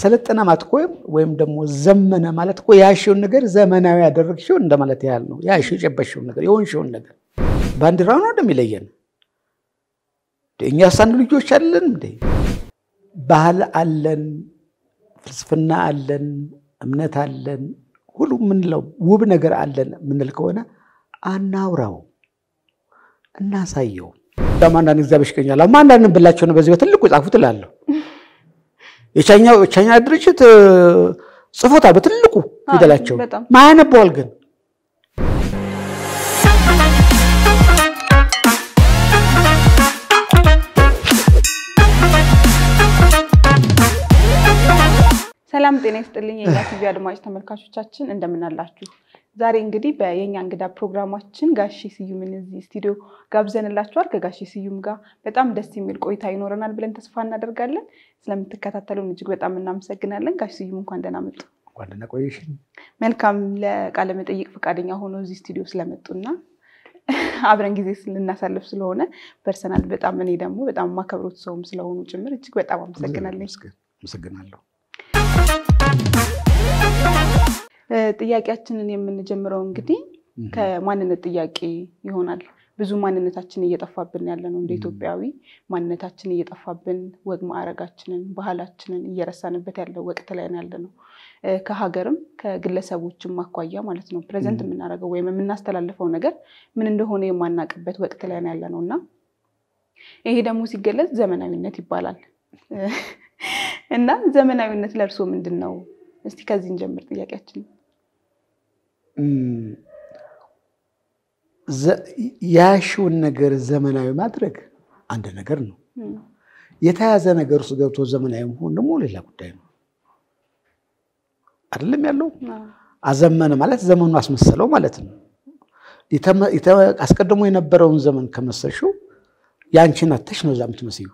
ሰለጠነ ማለት እኮ ወይም ደግሞ ዘመነ ማለት እኮ ያሽውን ነገር ዘመናዊ ያደረግሽው እንደማለት ያህል ነው። ያሽ የጨበሽውን ነገር የሆንሽውን ነገር ባንዲራ ነው እንደሚለየን እኛ ሳንዱ ልጆች አለን እንዴ? ባህል አለን፣ ፍልስፍና አለን፣ እምነት አለን፣ ሁሉ ምንለው ውብ ነገር አለን ምንል ከሆነ አናውራው፣ እናሳየው። ማንዳንድ ጊዜ አበሽቀኛል። ማን እንዳንብላቸው ነው በዚህ በትልቁ ጻፉት እላለሁ። የቻይና ድርጅት ጽፎታል በትልቁ ፊደላቸው። ማያነበዋል ግን ሰላም ጤና ይስጥልኝ የኛ ቲቪ አድማጭ ተመልካቾቻችን እንደምናላችሁ ዛሬ እንግዲህ በየኛ እንግዳ ፕሮግራማችን ጋሺ ስዩምን እዚህ ስቱዲዮ ጋብዘንላችኋል። ከጋሺ ስዩም ጋር በጣም ደስ የሚል ቆይታ ይኖረናል ብለን ተስፋ እናደርጋለን። ስለምትከታተሉን እጅግ በጣም እናመሰግናለን። ጋሺ ስዩም እንኳን ደህና መጡ። እንኳን ደህና ቆየሽን። መልካም ለቃለ መጠይቅ ፈቃደኛ ሆኖ እዚህ ስቱዲዮ ስለመጡና አብረን ጊዜ ልናሳልፍ ስለሆነ ፐርሰናል በጣም እኔ ደግሞ በጣም ማከብሮት ሰውም ስለሆኑ ጭምር እጅግ በጣም አመሰግናለን። አመሰግናለሁ። ጥያቄያችንን የምንጀምረው እንግዲህ ከማንነት ጥያቄ ይሆናል። ብዙ ማንነታችን እየጠፋብን ያለ ነው። እንደ ኢትዮጵያዊ ማንነታችን እየጠፋብን ወግ ማዕረጋችንን፣ ባህላችንን እየረሳንበት ያለው ወቅት ላይ ያለ ነው። ከሀገርም ከግለሰቦችም አኳያ ማለት ነው ፕሬዘንት የምናደርገው ወይም የምናስተላልፈው ነገር ምን እንደሆነ የማናቅበት ወቅት ላይ ያለ ነው እና ይሄ ደግሞ ሲገለጽ ዘመናዊነት ይባላል እና ዘመናዊነት ለእርሶ ምንድን ነው? እስቲ ከዚህ እንጀምር ጥያቄያችን ያሽውን ነገር ዘመናዊ ማድረግ አንድ ነገር ነው። የተያዘ ነገር ውስጥ ገብቶ ዘመናዊ መሆን ደግሞ ሌላ ጉዳይ ነው። አይደለም ያለው አዘመነ ማለት ዘመኑ አስመሰለው ማለት ነው። አስቀድሞ የነበረውን ዘመን ከመሰልሽው የአንቺን አተሽ ነው እዛ የምትመስዩ።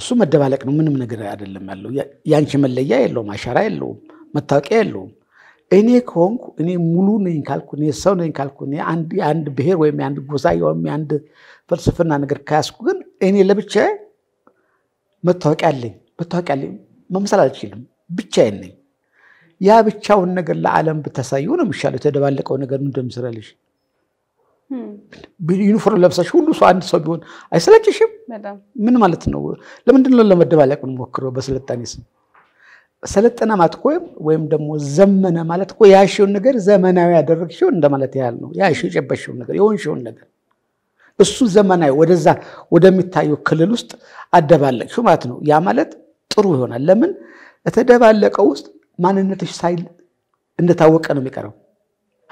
እሱ መደባለቅ ነው፣ ምንም ነገር አይደለም ያለው። የአንቺ መለያ የለውም፣ አሻራ የለውም፣ መታወቂያ የለውም። እኔ ከሆንኩ እኔ ሙሉ ነኝ ካልኩ እኔ ሰው ነኝ ካልኩ እኔ አንድ ብሔር ወይም የአንድ ጎሳ ወይም የአንድ ፍልስፍና ነገር ከያዝኩ ግን እኔ ለብቻ መታወቂያ አለኝ መታወቂያ አለኝ መምሰል አልችልም። ብቻዬን ነኝ። ያ ብቻውን ነገር ለዓለም ብታሳዩ ነው የሚሻለው። የተደባለቀው ነገር ምን ዩኒፎርም ለብሳሽ ሁሉ ሰው አንድ ሰው ቢሆን አይሰለችሽም? ምን ማለት ነው? ለምንድን ነው ለመደባለቅ ሞክረው በስልጣኔ ስም ሰለጠነ ማለት እኮ ወይም ደግሞ ዘመነ ማለት እኮ ያሽውን ነገር ዘመናዊ ያደረግሽው እንደማለት ያህል ነው። ያሽው የጨበሽውን ነገር የሆንሽውን ነገር እሱ ዘመናዊ ወደዛ ወደሚታየው ክልል ውስጥ አደባለቅሽው ማለት ነው። ያ ማለት ጥሩ ይሆናል። ለምን የተደባለቀው ውስጥ ማንነትሽ ሳይል እንደታወቀ ነው የሚቀረው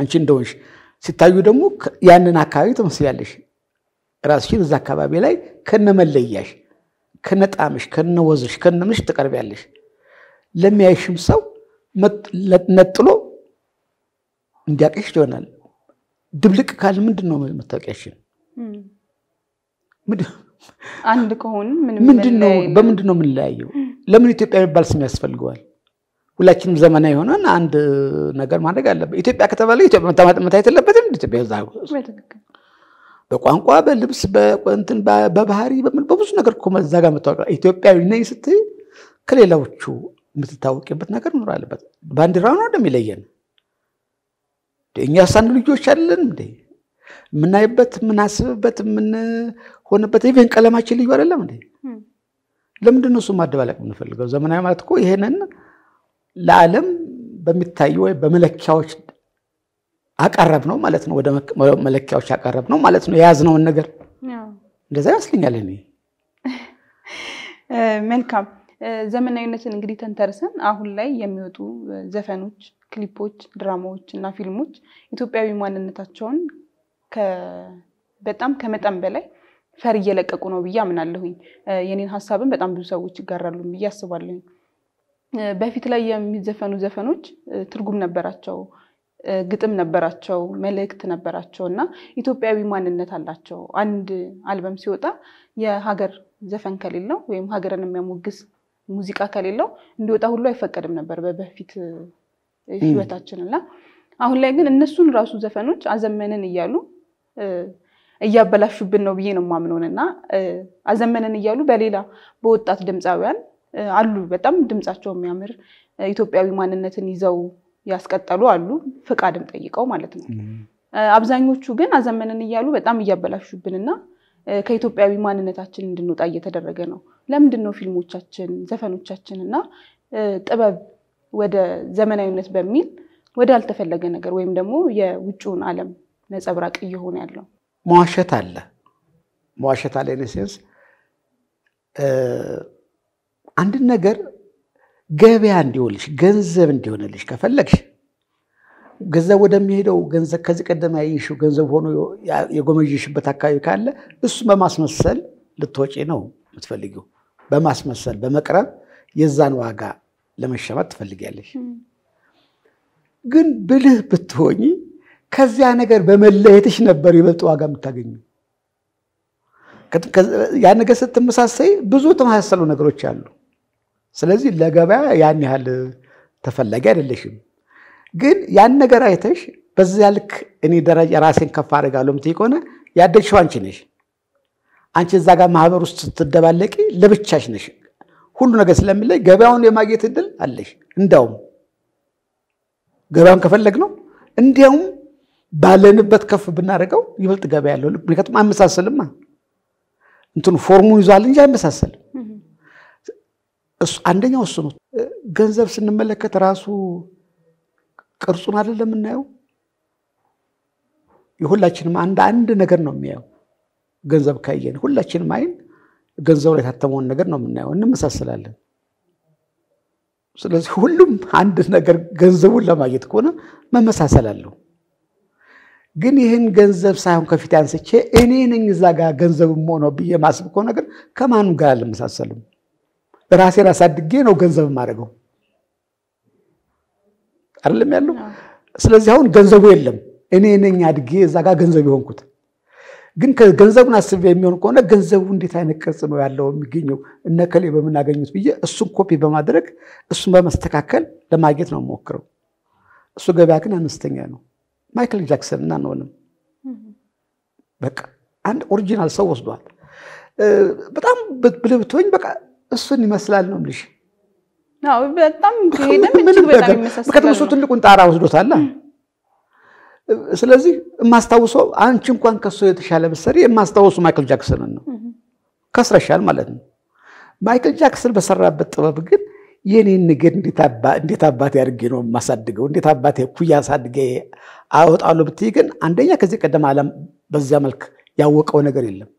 አንቺ እንደሆንሽ ሲታዩ ደግሞ ያንን አካባቢ ትመስያለሽ። ራስሽን እዛ አካባቢ ላይ ከነመለያሽ፣ ከነጣምሽ፣ ከነወዝሽ፣ ከነምንሽ ትቀርቢያለሽ። ለሚያይሽም ሰው ነጥሎ እንዲያቀሽ ይሆናል። ድብልቅ ካል ምንድን ነው መታወቂያሽን? አንድ ከሆን በምንድን ነው የምንለያየው? ለምን ኢትዮጵያ የሚባል ስም ያስፈልገዋል? ሁላችንም ዘመናዊ የሆነን አንድ ነገር ማድረግ አለበት። ኢትዮጵያ ከተባለ ኢትዮጵያ መታየት የለበትም። ኢትዮጵያ በቋንቋ በልብስ በእንትን በባህሪ በብዙ ነገር እኮ መዛጋ ኢትዮጵያዊ ነኝ ስትይ ከሌላዎቹ የምትታወቅበት ነገር ኖር አለበት። ባንዲራው ነው እንደሚለየን እኛ ሳንድ ልጆች አለን እንዴ? የምናይበት የምናስብበት የምንሆንበት ኢቨን ቀለማችን ልዩ አይደለም እንዴ? ለምንድን ነው እሱ ማደባለቅ የምንፈልገው? ዘመናዊ ማለት እኮ ይህንን ለዓለም በሚታዩ ወይ በመለኪያዎች አቀረብ ነው ማለት ነው። ወደ መለኪያዎች አቀረብ ነው ማለት ነው። የያዝነውን ነገር እንደዛ ይመስለኛል እኔ። መልካም ዘመናዊነትን እንግዲህ ተንተርሰን አሁን ላይ የሚወጡ ዘፈኖች፣ ክሊፖች፣ ድራማዎች እና ፊልሞች ኢትዮጵያዊ ማንነታቸውን በጣም ከመጠን በላይ ፈር እየለቀቁ ነው ብዬ አምናለሁኝ። የኔን ሀሳብን በጣም ብዙ ሰዎች ይጋራሉ ብዬ አስባለሁኝ። በፊት ላይ የሚዘፈኑ ዘፈኖች ትርጉም ነበራቸው፣ ግጥም ነበራቸው፣ መልእክት ነበራቸው እና ኢትዮጵያዊ ማንነት አላቸው። አንድ አልበም ሲወጣ የሀገር ዘፈን ከሌለው ወይም ሀገርን የሚያሞግስ ሙዚቃ ከሌለው እንዲወጣ ሁሉ አይፈቀድም ነበር በበፊት ህይወታችን እና አሁን ላይ ግን እነሱን ራሱ ዘፈኖች አዘመንን እያሉ እያበላሹብን ነው ብዬ ነው የማምነውን እና አዘመንን እያሉ በሌላ በወጣት ድምፃውያን አሉ። በጣም ድምፃቸው የሚያምር ኢትዮጵያዊ ማንነትን ይዘው ያስቀጠሉ አሉ፣ ፍቃድም ጠይቀው ማለት ነው። አብዛኞቹ ግን አዘመንን እያሉ በጣም እያበላሹብንና ከኢትዮጵያዊ ማንነታችን እንድንወጣ እየተደረገ ነው። ለምንድን ነው ፊልሞቻችን፣ ዘፈኖቻችን እና ጥበብ ወደ ዘመናዊነት በሚል ወደ አልተፈለገ ነገር ወይም ደግሞ የውጭውን ዓለም ነጸብራቅ እየሆነ ያለው? መዋሸት አለ። መዋሸት አለ ኢነሴንስ አንድን ነገር ገበያ እንዲሆንልሽ ገንዘብ እንዲሆንልሽ ከፈለግሽ ገንዘብ ወደሚሄደው ገንዘብ ከዚህ ቀደም ያየሽው ገንዘብ ሆኖ የጎመዥሽበት አካባቢ ካለ እሱ በማስመሰል ልትወጪ ነው የምትፈልጊው። በማስመሰል በመቅረብ የዛን ዋጋ ለመሸማት ትፈልጊያለሽ። ግን ብልህ ብትሆኝ ከዚያ ነገር በመለየትሽ ነበር ይበልጥ ዋጋ የምታገኙ። ያ ነገር ስትመሳሰይ ብዙ ተመሳሰሉ ነገሮች አሉ። ስለዚህ ለገበያ ያን ያህል ተፈላጊ አይደለሽም። ግን ያን ነገር አይተሽ በዚያ ልክ እኔ ደረጃ ራሴን ከፍ አደርጋለሁ የምትይ ከሆነ ያደግሽው አንቺ ነሽ። አንቺ እዛ ጋር ማህበር ውስጥ ስትደባለቂ ለብቻሽ ነሽ። ሁሉ ነገር ስለሚለይ ገበያውን የማግኘት እድል አለሽ። እንዲያውም ገበያውን ከፈለግ ነው እንዲያውም ባለንበት ከፍ ብናደርገው ይበልጥ ገበያ ያለው ምክንያቱም አይመሳሰልማ እንትኑ ፎርሙን ይዟል እንጂ አይመሳሰልም። አንደኛው እሱ ነው። ገንዘብ ስንመለከት ራሱ ቅርጹን አይደለም የምናየው። የሁላችንም አንድ አንድ ነገር ነው የሚያየው። ገንዘብ ካየን ሁላችንም አይን ገንዘብ ላይ የታተመውን ነገር ነው የምናየው፣ እንመሳሰላለን። ስለዚህ ሁሉም አንድ ነገር ገንዘቡን ለማግኘት ከሆነ መመሳሰል አለው። ግን ይህን ገንዘብ ሳይሆን ከፊት አንስቼ እኔ ነኝ እዛ ጋር ገንዘብ ሆነው ብዬ ማስብ ከሆነ ግን ከማንም ጋር አልመሳሰልም። ራሴን አሳድጌ ነው ገንዘብ የማደርገው አይደለም ያለው። ስለዚህ አሁን ገንዘቡ የለም፣ እኔ ነኝ አድጌ እዛ ጋር ገንዘብ የሆንኩት። ግን ገንዘቡን አስቤ የሚሆን ከሆነ ገንዘቡ እንዴት አይነት ቅርጽ ነው ያለው የሚገኘው እነከሌ በምናገኙት ብዬ እሱን ኮፒ በማድረግ እሱን በመስተካከል ለማግኘት ነው ሞክረው። እሱ ገበያ ግን አነስተኛ ነው። ማይክል ጃክሰን እና አንሆንም። በቃ አንድ ኦሪጂናል ሰው ወስዷል። በጣም ብልብቶኝ በቃ እሱን ይመስላል ነው የምልሽ። በጣም ምንም ነገር ምክንያቱም እሱ ትልቁን ጣራ ወስዶታል። ስለዚህ የማስታውሰው አንቺ እንኳን ከሱ የተሻለ ብትሰሪ የማስታውሱ ማይክል ጃክሰንን ነው። ከስረሻል ማለት ነው። ማይክል ጃክሰን በሰራበት ጥበብ ግን የኔን ንግድ እንዴት አባቴ አድርጌ ነው የማሳድገው? እንዴት አባቴ ኩያ አሳድጌ አወጣሉ ብትይ ግን አንደኛ ከዚህ ቀደም ዓለም በዚያ መልክ ያወቀው ነገር የለም።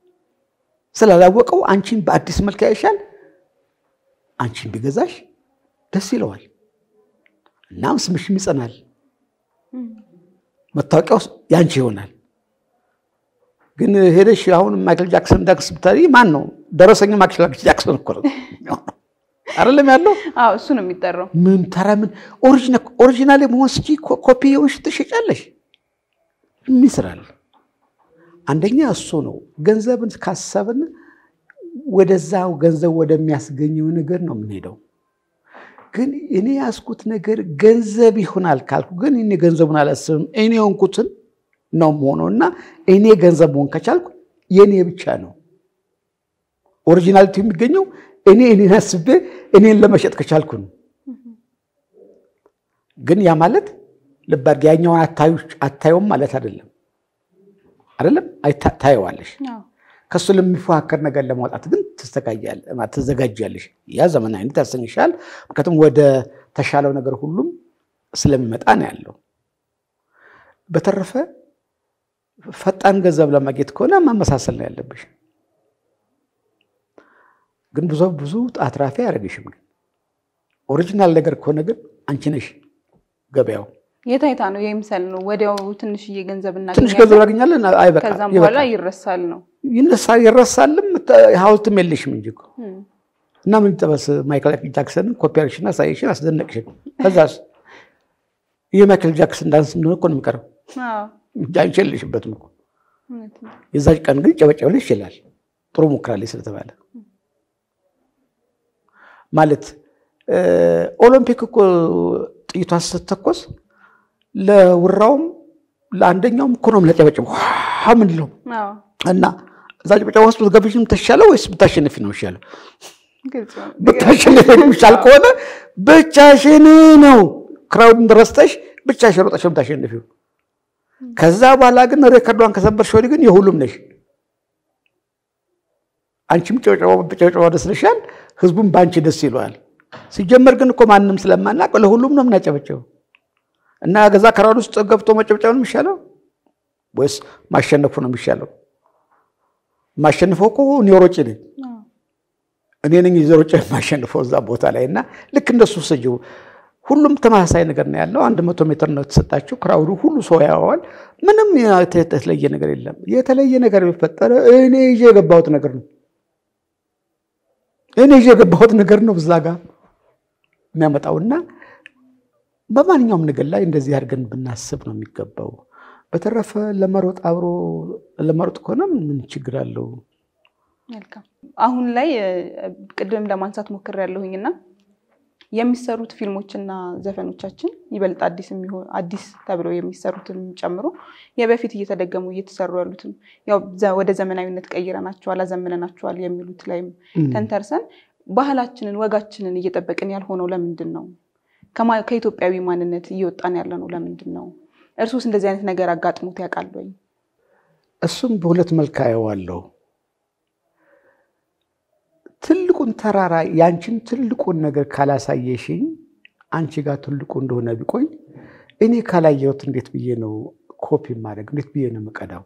ስላላወቀው አንቺን በአዲስ መልክ ያይሻል። አንቺን ቢገዛሽ ደስ ይለዋል። እናም ስምሽም ይጸናል። መታወቂያው ያንቺ ይሆናል። ግን ሄደሽ አሁን ማይክል ጃክሰን ዳክስ ብታሪ ማን ነው ደረሰኝ? ማይክል ጃክሰን እኮ አይደለም ያለው እሱ ነው የሚጠራው። ምን ተራ ምን ኦሪጂናል የመሆን እስኪ ኮፒ የሆንሽ ትሸጫለሽ። ምን ይስራል? አንደኛ እሱ ነው። ገንዘብን ካሰብን ወደዛው ገንዘብ ወደሚያስገኘው ነገር ነው የምንሄደው። ግን እኔ ያስኩት ነገር ገንዘብ ይሆናል ካልኩ ግን እኔ ገንዘቡን አላስብም። እኔ ሆንኩትን ነው መሆነው እና እኔ ገንዘብ መሆን ከቻልኩ የእኔ ብቻ ነው። ኦሪጂናሊቲ የሚገኘው እኔ እኔን አስቤ እኔን ለመሸጥ ከቻልኩ ነው። ግን ያ ማለት ልብ አድርጊ ያኛውን አታዩም ማለት አይደለም። አይደለም ታየዋለሽ ከሱ ለሚፎካከር ነገር ለማውጣት ግን ትዘጋጃለሽ። ያ ዘመናዊነት ያሰኝሻል። ምክንያቱም ወደ ተሻለው ነገር ሁሉም ስለሚመጣ ነው ያለው። በተረፈ ፈጣን ገንዘብ ለማግኘት ከሆነ ማመሳሰል ነው ያለብሽ። ግን ብዙ ብዙ አትራፊ አያደርግሽም። ግን ኦሪጂናል ነገር ከሆነ ግን አንቺ ነሽ ገበያው። የታይታ ነው የምሰል ነው። ወዲያው ትንሽ ገንዘብ እናገኛለን። ትንሽ ገንዘብ እናገኛለን። አይበቃ ከዛም በኋላ ይረሳል ነው ይነሳ ይረሳልም ሀውልትም የለሽም እንጂ እኮ እና ምን ጠበስ ማይክል ጃክሰን ኮፒ አድርግሽና ሳይሽን አስደነቅሽን። ከዛ የማይክል ጃክሰን ዳንስ እንደሆነ እኮ ነው የሚቀረው። አንቺ የለሽበትም እኮ የዛች ቀን ግን ጨበጨብልሽ ይችላል። ጥሩ ሙከራ ላይ ስለተባለ ማለት ኦሎምፒክ እኮ ጥይቷ ስትተኮስ ለውራውም ለአንደኛውም እኮ ነው ለጨበጨብ ምንለው እና እዛ ጭብጨባ ውስጥ ብትገብሽ የምትሻለው ወይስ ብታሸንፊ ነው ይሻለው? ብታሸንፊ የሚሻል ከሆነ ብቻሽን ነው ክራውድን ረስተሽ ብቻሽን ሮጠሽ የምታሸንፊው። ከዛ በኋላ ግን ሬከርዷን ከሰበርሽ ወዲህ ግን የሁሉም ነሽ። አንቺም ጨብጨባ ደስ ይልሻል፣ ህዝቡም በአንቺ ደስ ይለዋል። ሲጀመር ግን እኮ ማንም ስለማናቅ ለሁሉም ነው የምናጨበጨበው። እና ገዛ ክራውድ ውስጥ ገብቶ መጨብጨብ ነው የሚሻለው ወይስ ማሸነፉ ነው የሚሻለው? የማሸንፈው እኮ እኔ ሮጭ ነኝ። እኔ ነኝ ሮጬ የማሸንፈው እዛ ቦታ ላይ እና ልክ እንደሱ ስጅ ሁሉም ተመሳሳይ ነገር ነው ያለው። አንድ መቶ ሜትር ነው የተሰጣቸው። ክራውዱ ሁሉ ሰው ያዋል። ምንም የተለየ ነገር የለም። የተለየ ነገር የሚፈጠረ እኔ ይዤ የገባሁት ነገር ነው። እኔ ይዤ የገባሁት ነገር ነው እዛ ጋር የሚያመጣውና በማንኛውም ነገር ላይ እንደዚህ አድርገን ብናስብ ነው የሚገባው። በተረፈ ለመሮጥ አብሮ ለመሮጥ ከሆነ ምን ችግር አለው? መልካም። አሁን ላይ ቅድም ለማንሳት ሞክሬያለሁኝ እና የሚሰሩት ፊልሞችና ዘፈኖቻችን ይበልጥ አዲስ አዲስ ተብለው የሚሰሩትን ጨምሮ የበፊት እየተደገሙ እየተሰሩ ያሉትም ወደ ዘመናዊነት ቀይረናቸዋል፣ አዘምነናቸዋል የሚሉት ላይም ተንተርሰን ባህላችንን ወጋችንን እየጠበቅን ያልሆነው ለምንድን ነው? ከኢትዮጵያዊ ማንነት እየወጣን ያለ ነው ለምንድን ነው እርሶስ እንደዚህ አይነት ነገር አጋጥሞት ያውቃል ወይ? እሱም በሁለት መልክ አየዋለሁ። ትልቁን ተራራ ያንቺን ትልቁን ነገር ካላሳየሽኝ አንቺ ጋር ትልቁ እንደሆነ ቢቆይ እኔ ካላየሁት እንዴት ብዬ ነው ኮፒ ማድረግ እንዴት ብዬ ነው የምቀዳው?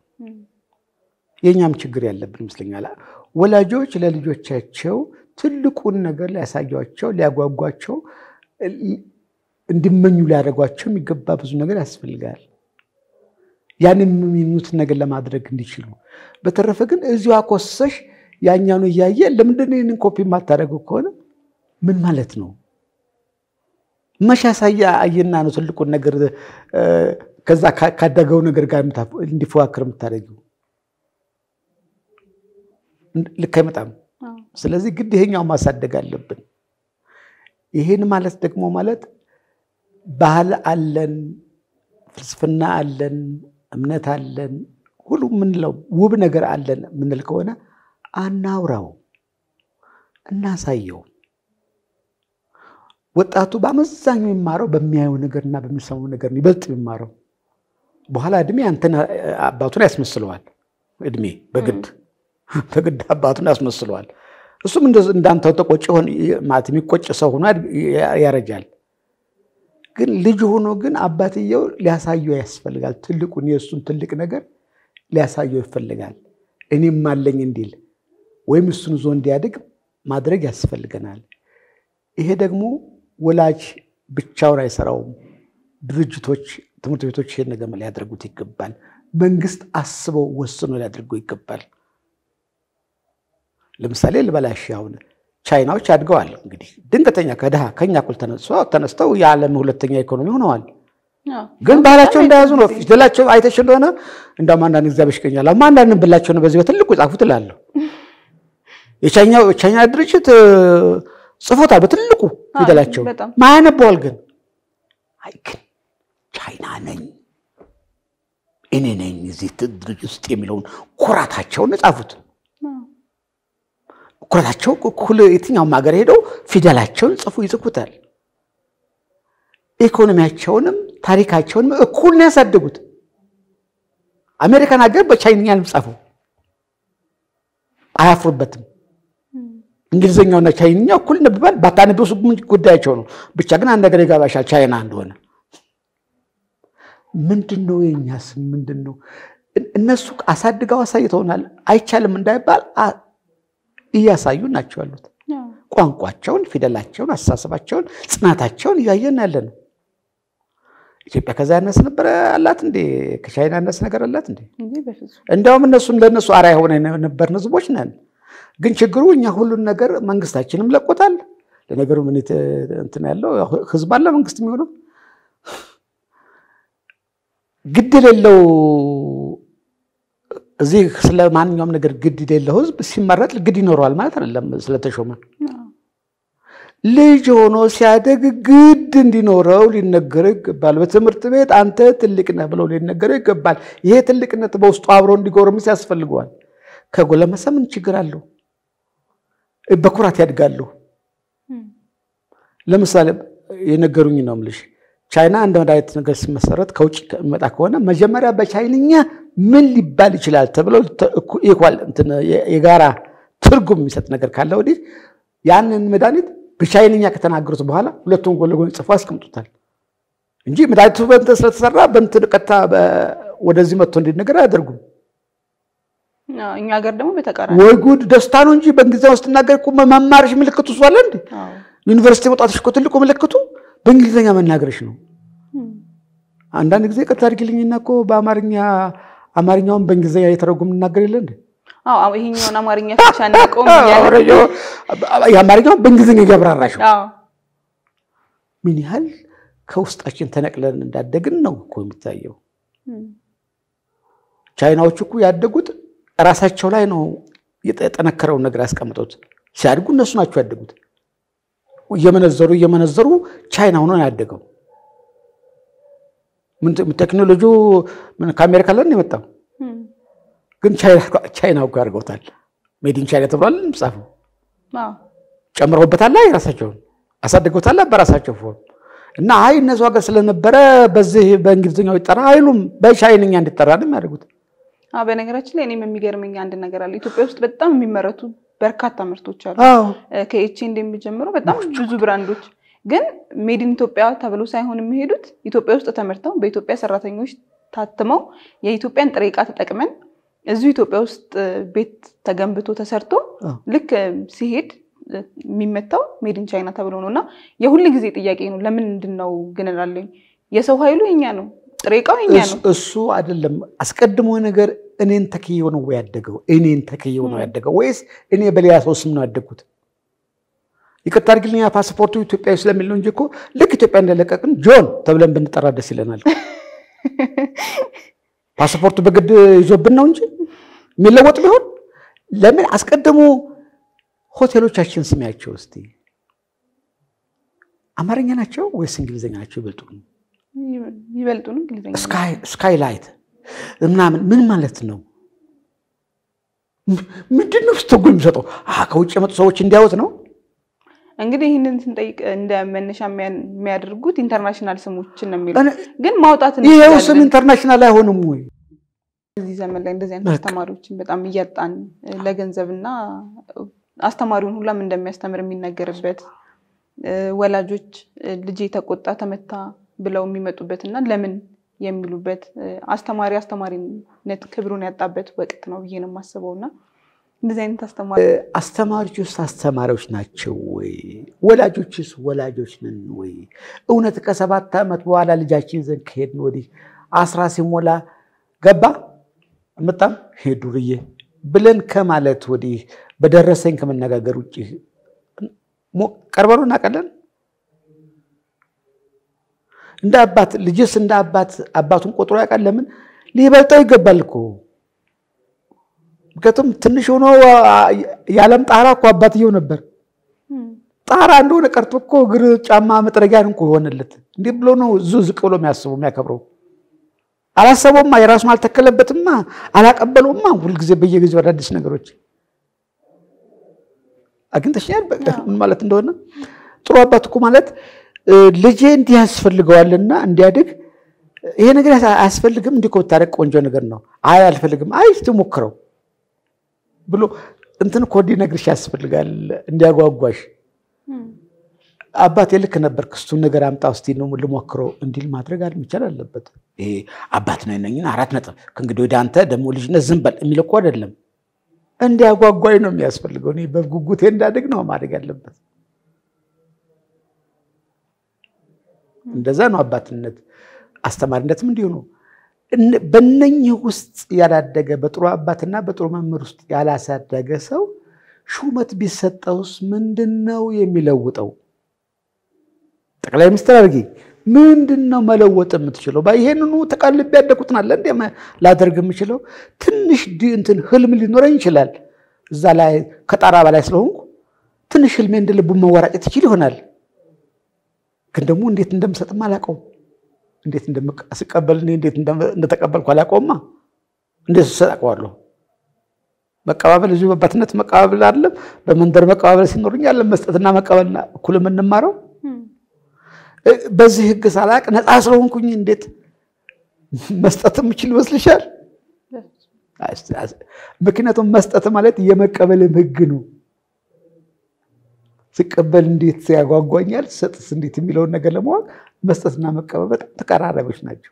የእኛም ችግር ያለብን ይመስለኛል። ወላጆች ለልጆቻቸው ትልቁን ነገር ሊያሳያቸው ሊያጓጓቸው እንዲመኙ ሊያደርጓቸው የሚገባ ብዙ ነገር ያስፈልጋል። ያን የሚኙትን ነገር ለማድረግ እንዲችሉ። በተረፈ ግን እዚሁ አኮሰሽ ያኛኑ እያየ ለምንድን ይህንን ኮፒ የማታደርገው ከሆነ ምን ማለት ነው? መሻሳያ አየና ነው ትልቁን ነገር ከዛ ካደገው ነገር ጋር እንዲፎካከር የምታደርጊው ልክ አይመጣም። ስለዚህ ግድ ይሄኛው ማሳደግ አለብን። ይሄን ማለት ደግሞ ማለት ባህል አለን፣ ፍልስፍና አለን፣ እምነት አለን፣ ሁሉ ምንለው ውብ ነገር አለን ምንል ከሆነ አናውራው፣ እናሳየው። ወጣቱ በአመዛኙ የሚማረው በሚያየው ነገርና በሚሰማው ነገር ይበልጥ የሚማረው። በኋላ እድሜ አንተን አባቱን ያስመስለዋል። እድሜ በግድ በግድ አባቱን ያስመስለዋል። እሱም እንዳንተው ተቆጭ ሆን ማለት የሚቆጭ ሰው ሆኖ ያረጃል። ግን ልጅ ሆኖ ግን አባትየው ሊያሳየው ያስፈልጋል። ትልቁን የእሱን ትልቅ ነገር ሊያሳየው ይፈልጋል። እኔም አለኝ እንዲል ወይም እሱን ዞ እንዲያድግ ማድረግ ያስፈልገናል። ይሄ ደግሞ ወላጅ ብቻውን አይሰራውም። ድርጅቶች፣ ትምህርት ቤቶች ይሄን ነገር ሊያደርጉት ይገባል። መንግስት አስበው ወስኖ ሊያደርገው ይገባል። ለምሳሌ ልበላሽ አሁን ቻይናዎች አድገዋል። እንግዲህ ድንገተኛ ከድሃ ከኛ እኩል ተነስተው የዓለም ሁለተኛ ኢኮኖሚ ሆነዋል። ግን ባህላቸው እንዳያዙ ነው። ፊደላቸው አይተሽ እንደሆነ እንዳውም አንዳንድ እግዚአብሔር ይገኛል አንዳንድ ብላቸው ነው። በዚህ በትልቁ ጻፉ ትላለሁ። የቻይና ድርጅት ጽፎታል በትልቁ ፊደላቸው ማያነበዋል። ግን አይ ግን ቻይና ነኝ እኔ ነኝ እዚህ ድርጅት ውስጥ የሚለውን ኩራታቸውን ጻፉት። ኩራታቸው እኩል የትኛውም ሀገር ሄደው ፊደላቸውን ጽፉ ይጽፉታል። ኢኮኖሚያቸውንም ታሪካቸውንም እኩል ነው ያሳደጉት። አሜሪካን ሀገር በቻይንኛ ጻፉ፣ የሚጻፈው፣ አያፍሩበትም። እንግሊዝኛውና ቻይንኛው እኩል ነብባል ባታነብሱ ጉዳያቸው ነው። ብቻ ግን አንድ ነገር ይገባሻል ቻይና እንደሆነ። ምንድን ነው የእኛስ? ምንድን ነው እነሱ አሳድገው አሳይተውናል። አይቻልም እንዳይባል እያሳዩ ናቸው ያሉት። ቋንቋቸውን፣ ፊደላቸውን፣ አስተሳሰባቸውን፣ ጽናታቸውን እያየን ያለ ነው። ኢትዮጵያ ከዛ ያነስ ነበረ አላት እንዴ? ከቻይና ያነስ ነገር አላት እንዴ? እንዲያውም እነሱን ለእነሱ አራ የሆነ የነበርን ህዝቦች ነን። ግን ችግሩ እኛ ሁሉን ነገር መንግስታችንም ለቆታል። ለነገሩ ምን እንትን ያለው ህዝብ አለ መንግስት የሚሆነው ግድ የሌለው እዚህ ስለ ማንኛውም ነገር ግድ የሌለው ህዝብ ሲመረጥ ግድ ይኖረዋል ማለት አይደለም። ስለተሾመ ልጅ ሆኖ ሲያደግ ግድ እንዲኖረው ሊነገረው ይገባል። በትምህርት ቤት አንተ ትልቅ ነህ ብለው ሊነገረው ይገባል። ይሄ ትልቅነት በውስጡ አብሮ እንዲጎርምስ ያስፈልገዋል። ከጎለመሰ ምን ችግር አለው? በኩራት ያድጋሉ። ለምሳሌ የነገሩኝ ነው የምልሽ ቻይና እንደ መድኃኒት ነገር ሲመሰረት ከውጭ የሚመጣ ከሆነ መጀመሪያ በቻይንኛ ምን ሊባል ይችላል ተብሎ ኢኳል የጋራ ትርጉም የሚሰጥ ነገር ካለ ወዲህ ያንን መድኃኒት በቻይንኛ ከተናገሩት በኋላ ሁለቱን ጎን ለጎን ጽፎ አስቀምጡታል እንጂ መድኃኒቱ በእንትን ስለተሰራ በእንትን ቀጥታ ወደዚህ መጥቶ እንዲነገር ነገር አያደርጉም። እኛ ሀገር ደግሞ በተቃራኒ ወይ ጉድ ደስታ ነው እንጂ በእንግሊዝኛ ውስጥ እናገር መማርሽ ምልክቱ ሷለ እንዴ ዩኒቨርሲቲ መውጣትሽ እኮ ትልቁ ምልክቱ በእንግሊዝኛ መናገርሽ ነው። አንዳንድ ጊዜ ቅርታ አድርጊልኝና እኮ በአማርኛ አማርኛውን በእንግሊዝኛ እየተረጉም እንናገር የለ እንዴ? ይሄኛውን አማርኛ የአማርኛውን በእንግሊዝኛ እያብራራሽ ነው። ምን ያህል ከውስጣችን ተነቅለን እንዳደግን ነው እኮ የሚታየው። ቻይናዎች እኮ ያደጉት ራሳቸው ላይ ነው የጠነከረውን ነገር ያስቀምጡት። ሲያድጉ እነሱ ናቸው ያደጉት። እየመነዘሩ እየመነዘሩ ቻይና ሆኖ ያደገው ቴክኖሎጂ ከአሜሪካ ለን የመጣው ግን ቻይና እኮ ያድርገውታል። ሜዲን ቻይና ተብሏል የሚጻፈው ጨምረውበታል፣ የራሳቸውን አሳድገውታል በራሳቸው ፎርም እና አይ እነዚ ሀገር ስለነበረ በዚህ በእንግሊዝኛው ይጠራ አይሉም፣ በቻይንኛ እንዲጠራ ነው የሚያደርጉት። በነገራችን ላይ እኔም የሚገርመኝ አንድ ነገር አለ። ኢትዮጵያ ውስጥ በጣም የሚመረቱ በርካታ ምርቶች አሉ። ከኤችኤንድ የሚጀምሩ በጣም ብዙ ብራንዶች ግን ሜድን ኢትዮጵያ ተብሎ ሳይሆን የሚሄዱት ኢትዮጵያ ውስጥ ተመርተው በኢትዮጵያ ሰራተኞች ታትመው የኢትዮጵያን ጥሬ ዕቃ ተጠቅመን እዚሁ ኢትዮጵያ ውስጥ ቤት ተገንብቶ ተሰርቶ ልክ ሲሄድ የሚመታው ሜድን ቻይና ተብሎ ነው እና የሁል ጊዜ ጥያቄ ነው። ለምንድን ነው ግን የሰው ኃይሉ የኛ ነው፣ ጥሬ ዕቃው የኛ ነው። እሱ አይደለም አስቀድሞ ነገር እኔን ተክየው ነው ያደገው? እኔን ተክየው ነው ያደገው ወይስ እኔ በሌላ ሰው ስም ነው ያደግኩት? ይቅርታ አድርግልኝ፣ ፓስፖርቱ ኢትዮጵያዊ ስለሚል ነው እንጂ እኮ ልክ ኢትዮጵያ እንደለቀቅን ጆን ተብለን ብንጠራ ደስ ይለናል። ፓስፖርቱ በግድ ይዞብን ነው እንጂ የሚለወጥ ቢሆን ለምን አስቀድሞ ሆቴሎቻችን ስሚያቸው እስቲ አማርኛ ናቸው ወይስ እንግሊዝኛ ናቸው? ይበልጡ ይበልጡ እንግሊዝኛ ስካይ ላይት ምናምን ምን ማለት ነው? ምንድን ነው ስትጎል የሚሰጠው? ከውጭ የመጡ ሰዎች እንዲያዩት ነው። እንግዲህ ይህንን ስንጠይቅ እንደ መነሻ የሚያደርጉት ኢንተርናሽናል ስሞችን ነው የሚሉት፣ ግን ማውጣት ይሄው ስም ኢንተርናሽናል አይሆንም ወይ? እዚህ ዘመን ላይ እንደዚህ አይነት አስተማሪዎችን በጣም እያጣን ለገንዘብና አስተማሪውን ሁላም እንደሚያስተምር የሚነገርበት ወላጆች ልጄ ተቆጣ ተመታ ብለው የሚመጡበት እና ለምን የሚሉበት አስተማሪ አስተማሪነት ክብሩን ያጣበት ወቅት ነው ብዬ ነው የማስበው እና እንደዚህ አይነት አስተማሪ ውስጥ አስተማሪዎች ናቸው ወይ? ወላጆችስ ወላጆች ነን ወይ? እውነት ከሰባት ዓመት በኋላ ልጃችን ይዘን ከሄድን ወዲህ አስራ ሲሞላ ገባ ምጣም ሄዱርዬ ብለን ከማለት ወዲህ በደረሰኝ ከመነጋገር ውጭ ቀርበሩ እናውቃለን። እንደ አባት ልጅስ እንደ አባት አባቱን ቆጥሮ ያውቃል። ለምን ሊበልጠው ይገባል እኮ ምክንያቱም ትንሽ ሆኖ የዓለም ጣራ እኮ አባትየው ነበር። ጣራ እንደሆነ ቀርቶ እኮ እግር ጫማ መጥረጊያን እንኳ ሆነለት። እንዲህ ብሎ ነው እዙ ዝቅ ብሎ የሚያስበው የሚያከብረው። አላሰበውማ፣ የራሱን አልተከለበትማ፣ አላቀበለውማ። ሁልጊዜ በየጊዜው አዳዲስ ነገሮች አግኝተሽኛል ምን ማለት እንደሆነ ጥሩ አባት እኮ ማለት ልጄ እንዲህ ያስፈልገዋልና እንዲያድግ ይሄ ነገር አያስፈልግም፣ እንዲህ እኮ ብታደርግ ቆንጆ ነገር ነው። አይ አልፈልግም፣ አይ ትሞክረው ብሎ እንትን እኮ እንዲነግርሽ ያስፈልጋል፣ እንዲያጓጓሽ አባቴ ልክ ነበር፣ ክስቱን ነገር አምጣ ነው ልሞክረው እንዲል ማድረግ አልሚቻል አለበት። ይሄ አባት ነው ነኝ አራት ነጥብ ከእንግዲህ ወደ አንተ ደግሞ ልጅነት ዝም በል የሚል እኮ አይደለም። እንዲያጓጓኝ ነው የሚያስፈልገው። በጉጉቴ እንዳድግ ነው ማድረግ አለበት። እንደዛ ነው አባትነት አስተማሪነትም እንዲሁ ነው። በእነኝህ ውስጥ ያላደገ በጥሩ አባትና በጥሩ መምህር ውስጥ ያላሳደገ ሰው ሹመት ቢሰጠውስ ምንድን ነው የሚለውጠው? ጠቅላይ ሚኒስትር አድርጌ ምንድን ነው መለወጥ የምትችለው? ይሄንኑ ተቃልቤ ያደኩትን አለ እንደ ላደርግ የምችለው ትንሽ እንትን ህልም ሊኖረኝ ይችላል። እዛ ላይ ከጣራ በላይ ስለሆንኩ ትንሽ ህልሜ እንደ ልቡ መወራጨት ይችል ይሆናል ግን ደግሞ እንዴት እንደምሰጥም አላውቀውም። እንዴት እንደምቀበል እኔ እንዴት እንደተቀበልኩ አላውቀውማ። እንዴት ስሰጥ አውቀዋለሁ? መቀባበል እዚሁ በአባትነት መቀባበል አይደለም በመንደር መቀባበል ሲኖርኝ ያለ መስጠትና መቀበልና እኩል የምንማረው በዚህ ህግ ሳላቅ ነፃ ስለሆንኩኝ እንዴት መስጠት የምችል ይመስልሻል? ምክንያቱም መስጠት ማለት የመቀበልም ህግ ነው። ስቀበል እንዴት ያጓጓኛል፣ ሰጥስ እንዴት የሚለውን ነገር ለማወቅ መስጠትና መቀበል በጣም ተቀራራቢዎች ናቸው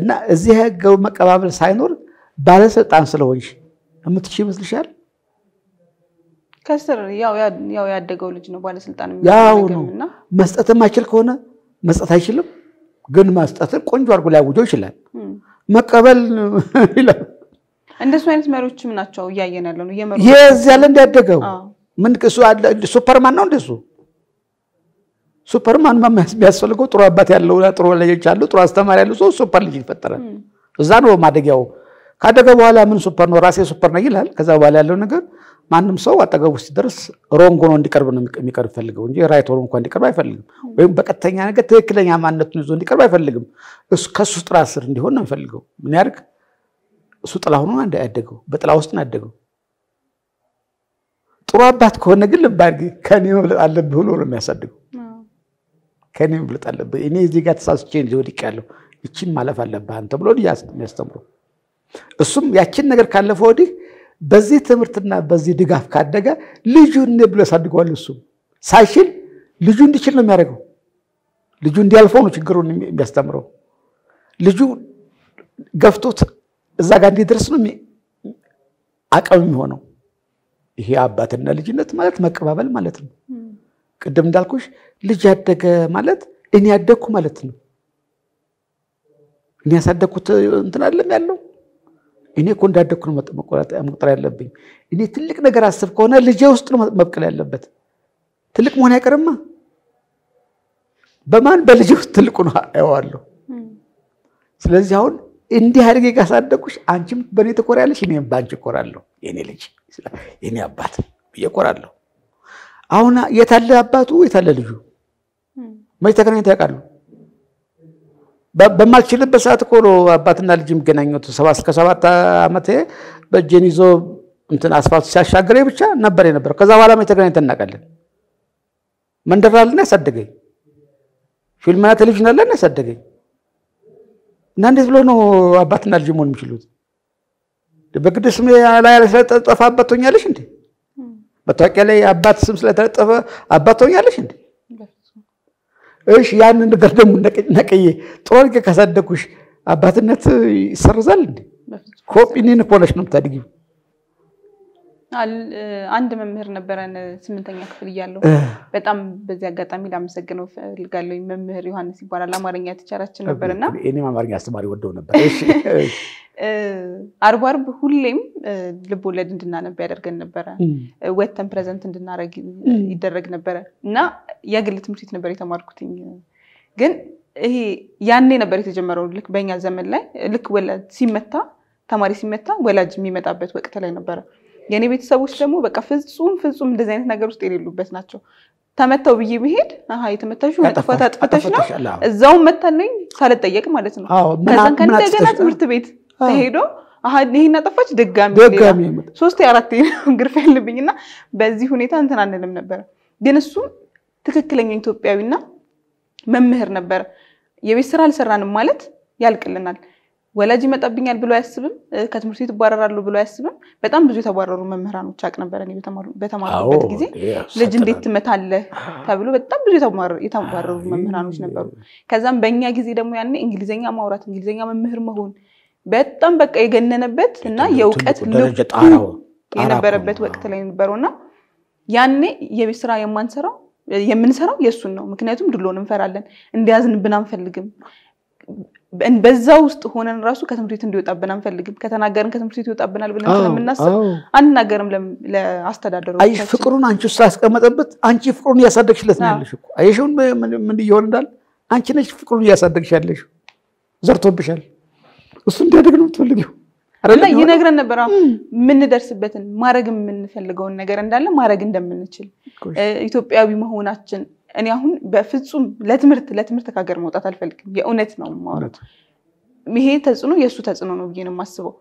እና እዚህ ህገው መቀባበል ሳይኖር ባለስልጣን ስለሆንሽ የምትሽ ይመስልሻል? ከስር ያው ያደገው ልጅ ነው ባለስልጣን ያው ነው። መስጠት የማይችል ከሆነ መስጠት አይችልም፣ ግን መስጠትን ቆንጆ አድርጎ ሊያውጀው ይችላል። መቀበል ይላል። እንደሱ አይነት መሪዎችም ናቸው እያየን ያለ ነው የዚህ ያለ እንዲያደገው ምን እሱ ሱፐርማን ነው እንደሱ? ሱፐርማን የሚያስፈልገው ጥሩ አባት ያለው ጥሩ ልጆች አሉ፣ ጥሩ አስተማሪ ያለው ሰው ሱፐር ልጅ ይፈጠራል። እዛ ነው ማደጊያው። ካደገ በኋላ ምን ሱፐር ነው ራሴ ሱፐር ነው ይላል። ከዛ በኋላ ያለው ነገር ማንም ሰው አጠገቡ ሲደርስ ሮንግ ሆኖ እንዲቀርብ ነው የሚቀርብ ፈልገው እንጂ ራይት ሆኖ እንኳ እንዲቀርብ አይፈልግም። ወይም በቀጥተኛ ነገር ትክክለኛ ማንነቱን ይዞ እንዲቀርብ አይፈልግም። ከሱ ጥላ ስር እንዲሆን ነው የሚፈልገው። ምን ያርግ? እሱ ጥላ ሆኖ ያደገው፣ በጥላ ውስጥ ነው ያደገው። ጥሩ አባት ከሆነ ግን ልብ አድርግ፣ ከኔ መብለጥ አለብህ ብሎ ነው የሚያሳድገው። ከኔ መብለጥ አለብህ፣ እኔ እዚህ ጋር ተሳስቼ ወድቅ ያለሁ ይችን ማለፍ አለብህ አንተ ብሎ የሚያስተምረው እሱም ያችን ነገር ካለፈ ወዲህ በዚህ ትምህርትና በዚህ ድጋፍ ካደገ ልጁ እኔ ብሎ ያሳድገዋል። እሱም ሳይችል ልጁ እንዲችል ነው የሚያደርገው። ልጁ እንዲያልፈው ነው ችግሩን የሚያስተምረው። ልጁ ገፍቶት እዛ ጋር እንዲደርስ ነው አቅም የሚሆነው። ይሄ አባትና ልጅነት ማለት መቀባበል ማለት ነው። ቅድም እንዳልኩሽ ልጅ ያደገ ማለት እኔ ያደግኩ ማለት ነው። እኔ ያሳደግኩት እንትን አለም ያለው እኔ እኮ እንዳደግኩ ነው መቁጠር ያለብኝ። እኔ ትልቅ ነገር አስብ ከሆነ ልጄ ውስጥ ነው መብቀል ያለበት። ትልቅ መሆን አይቀርማ። በማን በልጅ ውስጥ ትልቁ ነው አየዋለሁ። ስለዚህ አሁን እንዲህ አድርጌ ካሳደግኩሽ አንቺም በእኔ ትኮሪያለሽ፣ እኔም በአንቺ እኮራለሁ የእኔ ልጅ የኔ አባት ብዬ አሁን የታለ አባቱ የታለ ልጁ? መች ተገናኝተው ያውቃሉ? በማልችልበት ሰዓት እኮ ነው አባትና ልጅ የሚገናኙት። እስከ ሰባት ዓመት በእጄን ይዞ እንትን አስፋልቱ ሲያሻገረ ብቻ ነበር የነበረው። ከዛ በኋላ መች ተገናኝተን እናውቃለን? መንደር ላልና ያሳደገኝ ፊልምና ቴሌቪዥን አለና ያሳደገኝ እና እንዴት ብሎ ነው አባትና ልጅ መሆን የሚችሉት? በቅዱስ ላይ ስለተጠፋ አባት ትሆኛለሽ እንዴ? መታወቂያ ላይ አባት ስም ስለተለጠፈ አባት ትሆኛለሽ እንዴ? እሺ ያንን ነገር ደግሞ ነቅዬ ጥሩ አድርጌ ካሳደግኩሽ አባትነት ይሰርዛል እንዴ? ኮፒኒን ኮነች ነው የምታድጊው። አንድ መምህር ነበረን ስምንተኛ ክፍል እያለሁ። በጣም በዚህ አጋጣሚ ላመሰግነው ፈልጋለሁ። መምህር ዮሐንስ ይባላል። አማርኛ ቲቸራችን ነበር እና እኔም አማርኛ አስተማሪ ወደው ነበር። አርብ አርብ ሁሌም ወለድ እንድናነብ ያደርገን ነበረ። ወተን ፕሬዘንት እንድናረግ ይደረግ ነበረ እና የግል ትምህርት ቤት ነበር የተማርኩትኝ ግን ይሄ ያኔ ነበር የተጀመረው። ልክ በኛ ዘመን ላይ ልክ ወላጅ ሲመታ ተማሪ ሲመታ ወላጅ የሚመጣበት ወቅት ላይ ነበረ። የእኔ ቤተሰቦች ደግሞ በቃ ፍጹም ፍጹም እንደዚህ አይነት ነገር ውስጥ የሌሉበት ናቸው። ተመተው ብዬ ብሄድ የተመታሹ ጥፋት አጥፍተሽ ነው እዛውን መታነኝ ሳልጠየቅ ማለት ነው። ከዛን ከእንደገና ትምህርት ቤት ተሄዶ ይሄን አጠፋች ድጋሚ ሶስት አራት ግርፍ ያለብኝ እና በዚህ ሁኔታ እንትን አንልም ነበረ። ግን እሱ ትክክለኛ ኢትዮጵያዊና መምህር ነበረ። የቤት ስራ አልሰራንም ማለት ያልቅልናል። ወላጅ ይመጣብኛል ብሎ አያስብም። ከትምህርት ቤት ይባረራሉ ብሎ አያስብም። በጣም ብዙ የተባረሩ መምህራኖች አቅ ነበረ በተማሩበት ጊዜ ልጅ እንዴት ትመታለህ ተብሎ በጣም ብዙ የተባረሩ መምህራኖች ነበሩ። ከዛም በእኛ ጊዜ ደግሞ ያኔ እንግሊዝኛ ማውራት፣ እንግሊዝኛ መምህር መሆን በጣም በቃ የገነነበት እና የእውቀት የነበረበት ወቅት ላይ ነበረው እና ያኔ የቤት ስራ የማንሰራው የምንሰራው የእሱን ነው። ምክንያቱም ድሎን እንፈራለን፣ እንዲያዝንብን አንፈልግም በዛ ውስጥ ሆነን ራሱ ከትምህርት ቤት እንዲወጣብን አንፈልግም። ከተናገርን ከትምህርት ቤት ይወጣብናል ብለን ስለምናስብ አንናገርም። ለአስተዳደሩ አይ ፍቅሩን አንቺ ውስጥ አስቀመጠበት። አንቺ ፍቅሩን እያሳደግሽለት ነው ያለሽ እኮ አይሽውን ምን እየሆን እንዳለ አንቺ ነች ፍቅሩን እያሳደግሽ ያለሽ። ዘርቶብሻል። እሱ እንዲያደግ ነው የምትፈልጊው። ይነግረን ነበር የምንደርስበትን ማድረግ የምንፈልገውን ነገር እንዳለ ማድረግ እንደምንችል ኢትዮጵያዊ መሆናችን እኔ አሁን በፍጹም ለትምህርት ለትምህርት ከሀገር መውጣት አልፈልግም። የእውነት ነው የማወራው። ይሄ ተጽዕኖ የእሱ ተጽዕኖ ነው ብዬ ነው የማስበው።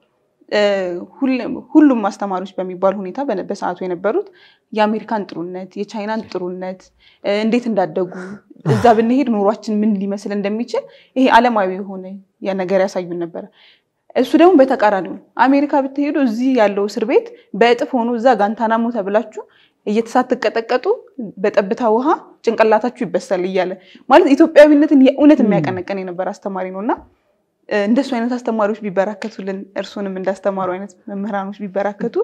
ሁሉም አስተማሪዎች በሚባል ሁኔታ በሰዓቱ የነበሩት የአሜሪካን ጥሩነት፣ የቻይናን ጥሩነት፣ እንዴት እንዳደጉ እዛ ብንሄድ ኑሯችን ምን ሊመስል እንደሚችል ይሄ ዓለማዊ የሆነ ነገር ያሳዩን ነበረ። እሱ ደግሞ በተቃራኒው አሜሪካ ብትሄዱ እዚህ ያለው እስር ቤት በእጥፍ ሆኖ እዛ ጋንታናሞ ተብላችሁ እየተሳትቀጠቀጡ በጠብታ ውሃ ጭንቅላታችሁ ይበሳል እያለ ማለት ኢትዮጵያዊነትን የእውነት የሚያቀነቀን የነበረ አስተማሪ ነው እና እንደሱ አይነት አስተማሪዎች ቢበራከቱልን፣ እርሱንም እንዳስተማሩ አይነት መምህራኖች ቢበራከቱ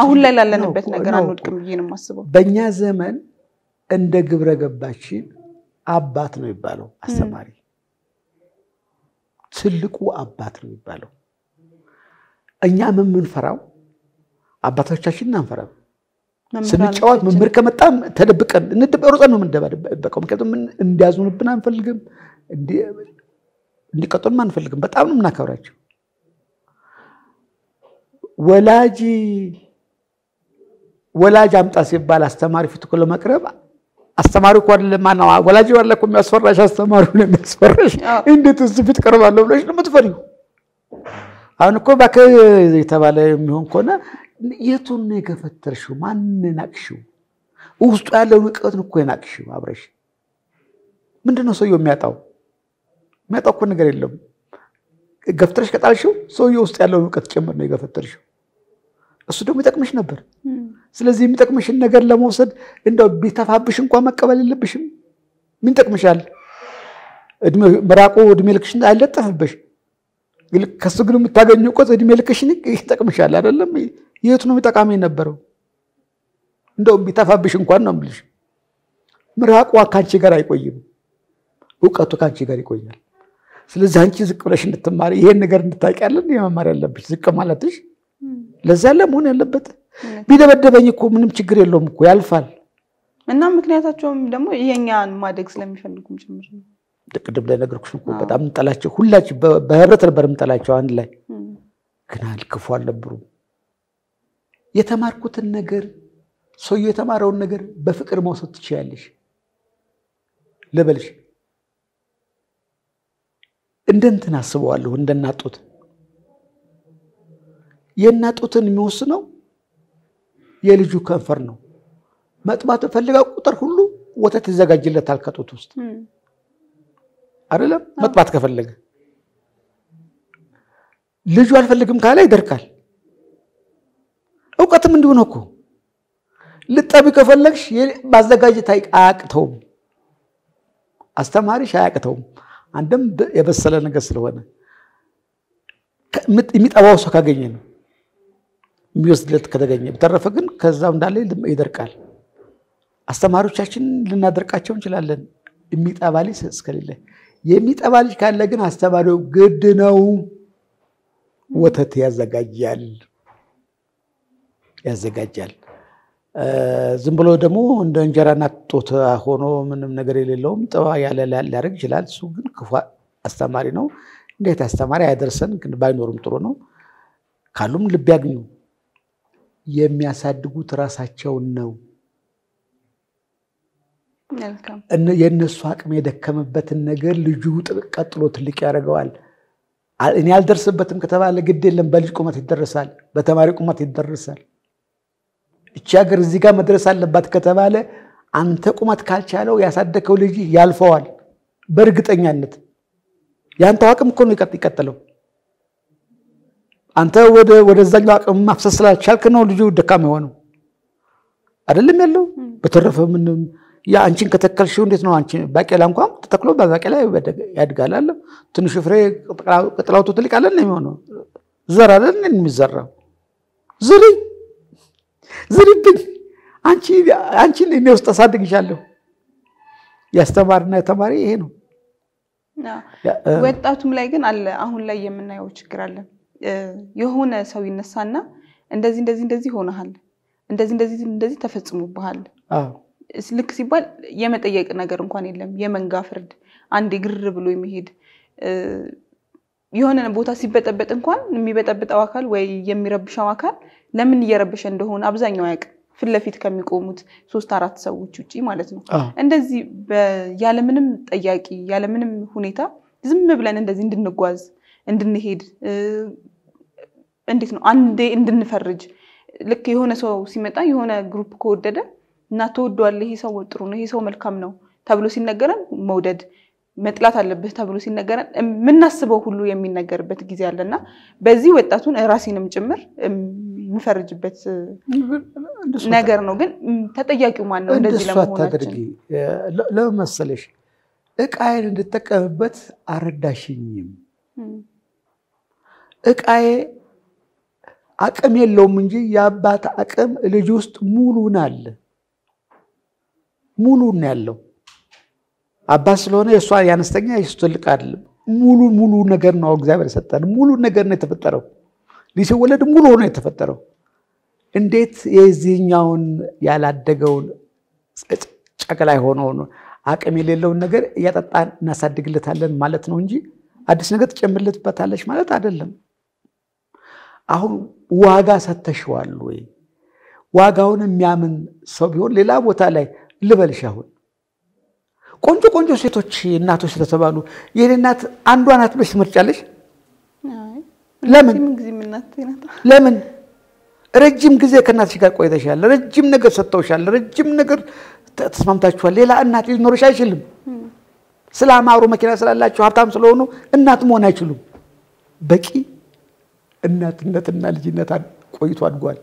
አሁን ላይ ላለንበት ነገር አንወድቅም ብዬ ነው የማስበው። በእኛ ዘመን እንደ ግብረ ገባችን አባት ነው የሚባለው አስተማሪ ትልቁ አባት ነው የሚባለው። እኛ ምን ምንፈራው አባቶቻችን አንፈራም። ስንጫወት መምህር ከመጣ ተደብቀን ሮጠን ነው የምንደበቀው። ምክንያቱም እንዲያዝኑብን አንፈልግም፣ እንዲቀጡንም አንፈልግም። በጣም ነው የምናከብራቸው። ወላጅ ወላጅ አምጣ ሲባል አስተማሪ ፊት እኮ ለመቅረብ አስተማሪ እኮ አይደለም ማነው ወላጅ ዋለ እኮ የሚያስፈራሽ አስተማሪ ነው የሚያስፈራሽ። እንዴት እሱ ፊት ቀርባለሁ ብለሽ ነው የምትፈሪው? አሁን እኮ እባክህ የተባለ የሚሆን ከሆነ የቱን ነው የገፈተርሽው? ማን ናቅሽው? ውስጡ ያለውን እውቀትን እኮ የናቅሽው አብረሽ። ምንድን ነው ሰውየው የሚያጣው? የሚያጣው እኮ ነገር የለም። ገፍተርሽ ከጣልሽው ሰውየው ውስጥ ያለውን እውቀት ጭምር ነው የገፈተርሽው። እሱ ደግሞ ይጠቅምሽ ነበር። ስለዚህ የሚጠቅምሽን ነገር ለመውሰድ እንደው ቢተፋብሽ እንኳን መቀበል የለብሽም። ምን ጠቅምሻል? ምራቁ እድሜ ልክሽን አይለጠፍብሽ። ከሱ ግን የምታገኘው እውቀት እድሜ ልክሽን ይጠቅምሻል አይደለም የቱ ነው ጠቃሚ የነበረው? እንደውም ቢተፋብሽ እንኳን ነው የምልሽ። ምራቋ ከአንቺ ጋር አይቆይም፣ እውቀቱ ከአንቺ ጋር ይቆያል። ስለዚህ አንቺ ዝቅ ብለሽ እንድትማሪ ይሄን ነገር እንድታውቂያለን የመማር ያለብሽ ዝቅ ማለትሽ ለዛ ያለ መሆን ያለበት። ቢደበደበኝ እኮ ምንም ችግር የለውም እኮ ያልፋል። እና ምክንያታቸውም ደግሞ የኛን ማደግ ስለሚፈልጉም ጭምር ነው። ቅድም ላይ ነገርኩሽ እኮ በጣም እንጠላቸው ሁላችን በህብረት ነበር የምንጠላቸው አንድ ላይ ግን አልክፉ አልነበሩም። የተማርኩትን ነገር ሰውየው የተማረውን ነገር በፍቅር መውሰድ ትችያለሽ ልበልሽ። እንደንትን አስበዋለሁ፣ እንደ እናት ጡት የሚወስነው የልጁ ከንፈር ነው። መጥባት ፈልጋ ቁጥር ሁሉ ወተት ይዘጋጅለታል ከጡት ውስጥ አይደለም። መጥባት ከፈለገ ልጁ አልፈልግም ካለ ይደርቃል። እውቀትም እንዲሁ ነው እኮ። ልጠቢ ከፈለግሽ ማዘጋጀት አያቅተውም፣ አስተማሪሽ አያቅተውም። አንድም የበሰለ ነገር ስለሆነ የሚጠባው ሰው ካገኘ ነው የሚወስድለት ከተገኘ። በተረፈ ግን ከዛው እንዳለ ይደርቃል። አስተማሪዎቻችን ልናደርቃቸው እንችላለን፣ የሚጠባ ልጅ እስከሌለ። የሚጠባ ልጅ ካለ ግን አስተማሪው ግድ ነው፣ ወተት ያዘጋጃል። ያዘጋጃል። ዝም ብሎ ደግሞ እንደ እንጀራና ጦት ሆኖ ምንም ነገር የሌለውም ጠዋ ያለ ሊያደርግ ይችላል። እሱ ግን ክፉ አስተማሪ ነው። እንዴት አስተማሪ አያደርሰን። ግን ባይኖርም ጥሩ ነው። ካሉም ልብ ያግኙ። የሚያሳድጉት ራሳቸውን ነው። የእነሱ አቅም የደከመበትን ነገር ልጁ ቀጥሎ ትልቅ ያደርገዋል። እኔ አልደርስበትም ከተባለ ግድ የለም። በልጅ ቁመት ይደረሳል በተማሪ ቁመት ይደረሳል። እቺ ሀገር እዚህ ጋር መድረስ አለባት ከተባለ አንተ ቁመት ካልቻለው ያሳደከው ልጅ ያልፈዋል በእርግጠኛነት። የአንተው አቅም እኮ ነው ይቀጥለው። አንተ ወደዛኛው አቅም ማፍሰስ ስላልቻልክ ነው ልጁ ደካማ የሆነው አይደለም ያለው። በተረፈ ምንም አንቺን ከተከልሽው እንዴት ነው? አንቺ ባቄላ እንኳ ተተክሎ በባቄላ ያድጋል አለ። ትንሹ ፍሬ ቅጥላውቶ ትልቅ አለን የሚሆነው ዘር አለን የሚዘራው ዝርይ ዝንብኝ አንቺን እኔ ውስጥ አሳድግሻለሁ። ያስተማርና የተማሪ ይሄ ነው። ወጣቱም ላይ ግን አለ። አሁን ላይ የምናየው ችግር አለ። የሆነ ሰው ይነሳና እንደዚህ እንደዚህ እንደዚህ ሆነሃል፣ እንደዚህ እንደዚህ እንደዚህ ተፈጽሞብሃል ልክ ሲባል የመጠየቅ ነገር እንኳን የለም። የመንጋ ፍርድ አንድ ግር ብሎ የሚሄድ የሆነ ቦታ ሲበጠበጥ እንኳን የሚበጠብጠው አካል ወይ የሚረብሸው አካል ለምን እየረበሸ እንደሆነ አብዛኛው ያቅ ፊት ለፊት ከሚቆሙት ሶስት አራት ሰዎች ውጭ ማለት ነው። እንደዚህ ያለምንም ጠያቂ ያለምንም ሁኔታ ዝም ብለን እንደዚህ እንድንጓዝ እንድንሄድ እንዴት ነው አንዴ እንድንፈርጅ ልክ የሆነ ሰው ሲመጣ የሆነ ግሩፕ ከወደደ እና ተወዷል፣ ይሄ ሰው ጥሩ ነው፣ ይሄ ሰው መልካም ነው ተብሎ ሲነገረን መውደድ መጥላት አለብህ ተብሎ ሲነገረን የምናስበው ሁሉ የሚነገርበት ጊዜ አለና በዚህ ወጣቱን ራሴንም ጭምር የምፈርጅበት ነገር ነው። ግን ተጠያቂው ማን ነው? እንደዚህ ለመሆናችን ለምን መሰለሽ እቃዬን እንድጠቀምበት አረዳሽኝም። እቃዬ አቅም የለውም እንጂ የአባት አቅም ልጅ ውስጥ ሙሉን አለ ሙሉን ያለው አባት ስለሆነ የእሷ የአነስተኛ የሱ ትልቅ አይደለም። ሙሉ ሙሉ ነገር ነው እግዚአብሔር የሰጠን። ሙሉ ነገር ነው የተፈጠረው። ሊሲወለድ ሲወለድ ሙሉ ሆኖ የተፈጠረው። እንዴት የዚህኛውን ያላደገውን ጨቅላ ሆኖ አቅም የሌለውን ነገር እያጠጣን እናሳድግለታለን ማለት ነው እንጂ አዲስ ነገር ትጨምርለትበታለች ማለት አይደለም። አሁን ዋጋ ሰተሽዋል ወይ? ዋጋውን የሚያምን ሰው ቢሆን ሌላ ቦታ ላይ ልበልሽ አሁን ቆንጆ ቆንጆ ሴቶች እናቶች ስለተባሉ የኔ እናት አንዷ ናት ብለሽ ትመርጫለሽ? ለምን ለምን? ረጅም ጊዜ ከእናትሽ ጋር ቆይተሻል። ረጅም ነገር ሰጥተውሻል። ረጅም ነገር ተስማምታችኋል። ሌላ እናት ሊኖርሽ አይችልም። ስለ አማሩ መኪና ስላላቸው ሀብታም ስለሆኑ እናት መሆን አይችሉም። በቂ እናትነትና ልጅነት ቆይቶ አድጓል።